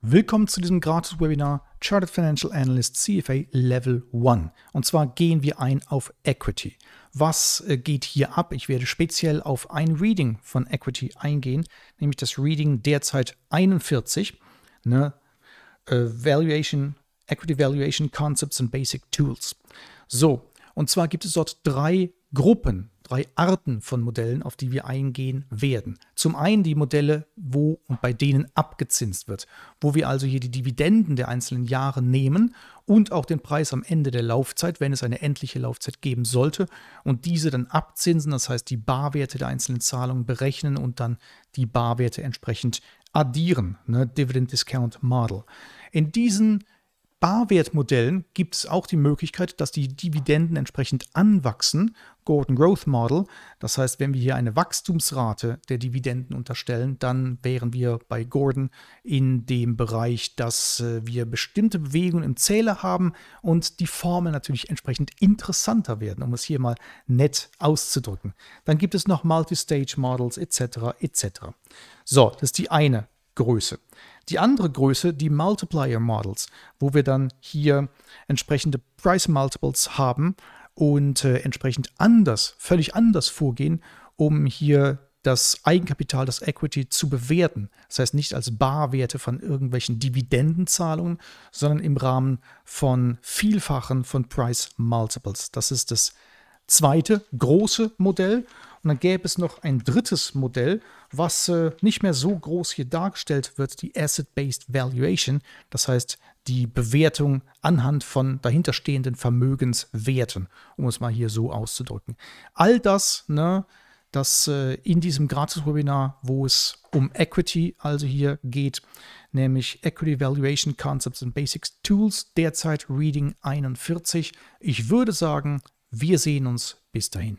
Willkommen zu diesem Gratis-Webinar Chartered Financial Analyst CFA Level 1. Und zwar gehen wir ein auf Equity. Was äh, geht hier ab? Ich werde speziell auf ein Reading von Equity eingehen, nämlich das Reading derzeit 41, ne? Äh, Valuation, Equity Valuation Concepts and Basic Tools. So, und zwar gibt es dort drei Gruppen drei Arten von Modellen, auf die wir eingehen werden. Zum einen die Modelle, wo und bei denen abgezinst wird, wo wir also hier die Dividenden der einzelnen Jahre nehmen und auch den Preis am Ende der Laufzeit, wenn es eine endliche Laufzeit geben sollte, und diese dann abzinsen, das heißt die Barwerte der einzelnen Zahlungen berechnen und dann die Barwerte entsprechend addieren, ne? Dividend Discount Model. In diesen Barwertmodellen gibt es auch die Möglichkeit, dass die Dividenden entsprechend anwachsen. Gordon Growth Model. Das heißt, wenn wir hier eine Wachstumsrate der Dividenden unterstellen, dann wären wir bei Gordon in dem Bereich, dass äh, wir bestimmte Bewegungen im Zähler haben und die Formeln natürlich entsprechend interessanter werden, um es hier mal nett auszudrücken. Dann gibt es noch Multistage Models etc. etc. So, das ist die eine Größe. Die andere Größe, die Multiplier Models, wo wir dann hier entsprechende Price Multiples haben und äh, entsprechend anders, völlig anders vorgehen, um hier das Eigenkapital, das Equity zu bewerten. Das heißt nicht als Barwerte von irgendwelchen Dividendenzahlungen, sondern im Rahmen von Vielfachen von Price Multiples. Das ist das zweite große Modell. Und dann gäbe es noch ein drittes Modell, was äh, nicht mehr so groß hier dargestellt wird, die Asset-Based Valuation. Das heißt, die Bewertung anhand von dahinterstehenden Vermögenswerten, um es mal hier so auszudrücken. All das, ne, das äh, in diesem Gratis-Webinar, wo es um Equity also hier geht, nämlich Equity Valuation Concepts and Basics Tools, derzeit Reading 41. Ich würde sagen, wir sehen uns bis dahin.